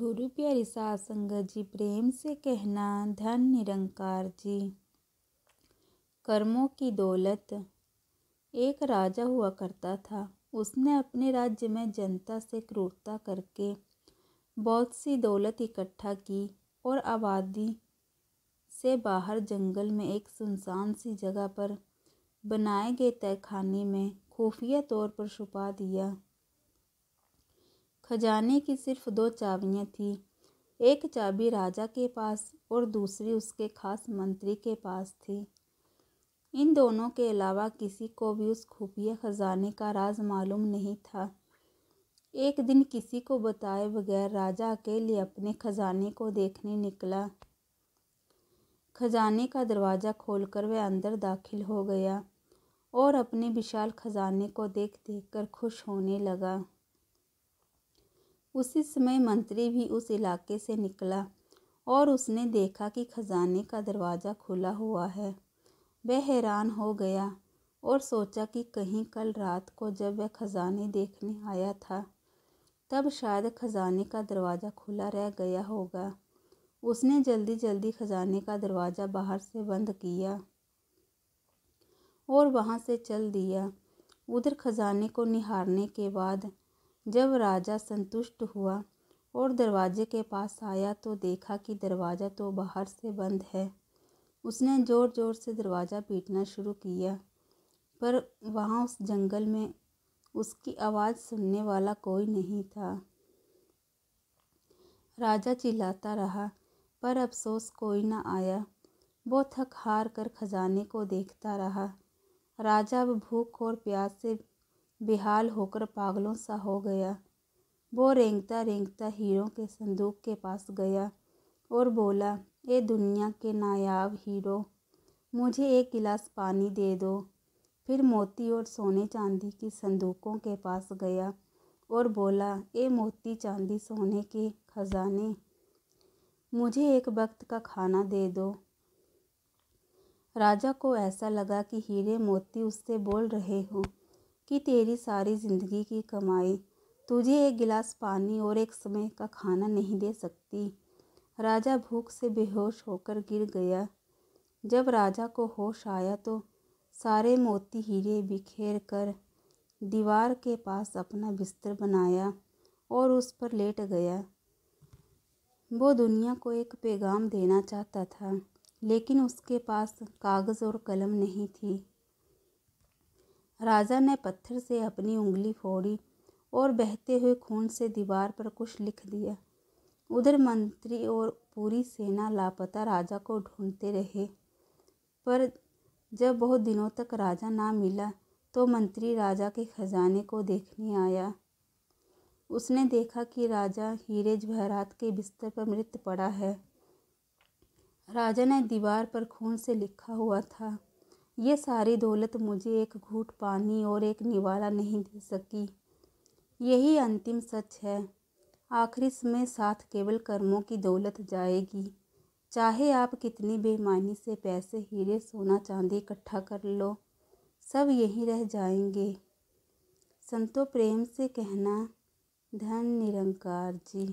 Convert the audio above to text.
गुरु प्यारी साध जी प्रेम से कहना धन निरंकार जी कर्मों की दौलत एक राजा हुआ करता था उसने अपने राज्य में जनता से क्रूरता करके बहुत सी दौलत इकट्ठा की और आबादी से बाहर जंगल में एक सुनसान सी जगह पर बनाए गए तहखाने में खुफिया तौर पर छुपा दिया खजाने की सिर्फ दो चाबियाँ थीं एक चाबी राजा के पास और दूसरी उसके खास मंत्री के पास थी इन दोनों के अलावा किसी को भी उस खुफिया खजाने का राज मालूम नहीं था एक दिन किसी को बताए बगैर राजा अकेले अपने खजाने को देखने निकला खजाने का दरवाज़ा खोलकर वह अंदर दाखिल हो गया और अपने विशाल खजाने को देख देख कर खुश होने लगा उसी समय मंत्री भी उस इलाके से निकला और उसने देखा कि खजाने का दरवाज़ा खुला हुआ है वह हैरान हो गया और सोचा कि कहीं कल रात को जब वह खजाने देखने आया था तब शायद खजाने का दरवाज़ा खुला रह गया होगा उसने जल्दी जल्दी खजाने का दरवाज़ा बाहर से बंद किया और वहाँ से चल दिया उधर खजाने को निहारने के बाद जब राजा संतुष्ट हुआ और दरवाजे के पास आया तो देखा कि दरवाज़ा तो बाहर से बंद है उसने ज़ोर ज़ोर से दरवाज़ा पीटना शुरू किया पर वहाँ उस जंगल में उसकी आवाज़ सुनने वाला कोई नहीं था राजा चिल्लाता रहा पर अफसोस कोई ना आया वो थक हार कर खजाने को देखता रहा राजा अब भूख और प्यास से बेहाल होकर पागलों सा हो गया वो रेंगता रेंगता हीरों के संदूक के पास गया और बोला ए दुनिया के नायाब हीरो मुझे एक गिलास पानी दे दो फिर मोती और सोने चांदी की संदूकों के पास गया और बोला ए मोती चांदी सोने के खजाने मुझे एक वक्त का खाना दे दो राजा को ऐसा लगा कि हीरे मोती उससे बोल रहे हों कि तेरी सारी ज़िंदगी की कमाई तुझे एक गिलास पानी और एक समय का खाना नहीं दे सकती राजा भूख से बेहोश होकर गिर गया जब राजा को होश आया तो सारे मोती हीरे बिखेर कर दीवार के पास अपना बिस्तर बनाया और उस पर लेट गया वो दुनिया को एक पैगाम देना चाहता था लेकिन उसके पास कागज़ और कलम नहीं थी राजा ने पत्थर से अपनी उंगली फोड़ी और बहते हुए खून से दीवार पर कुछ लिख दिया उधर मंत्री और पूरी सेना लापता राजा को ढूंढते रहे पर जब बहुत दिनों तक राजा ना मिला तो मंत्री राजा के खजाने को देखने आया उसने देखा कि राजा हीरे जवाहरात के बिस्तर पर मृत पड़ा है राजा ने दीवार पर खून से लिखा हुआ था ये सारी दौलत मुझे एक घूट पानी और एक निवाला नहीं दे सकी यही अंतिम सच है आखिरी समय साथ केवल कर्मों की दौलत जाएगी चाहे आप कितनी बेईमानी से पैसे हीरे सोना चांदी इकट्ठा कर लो सब यहीं रह जाएंगे संतो प्रेम से कहना धन निरंकार जी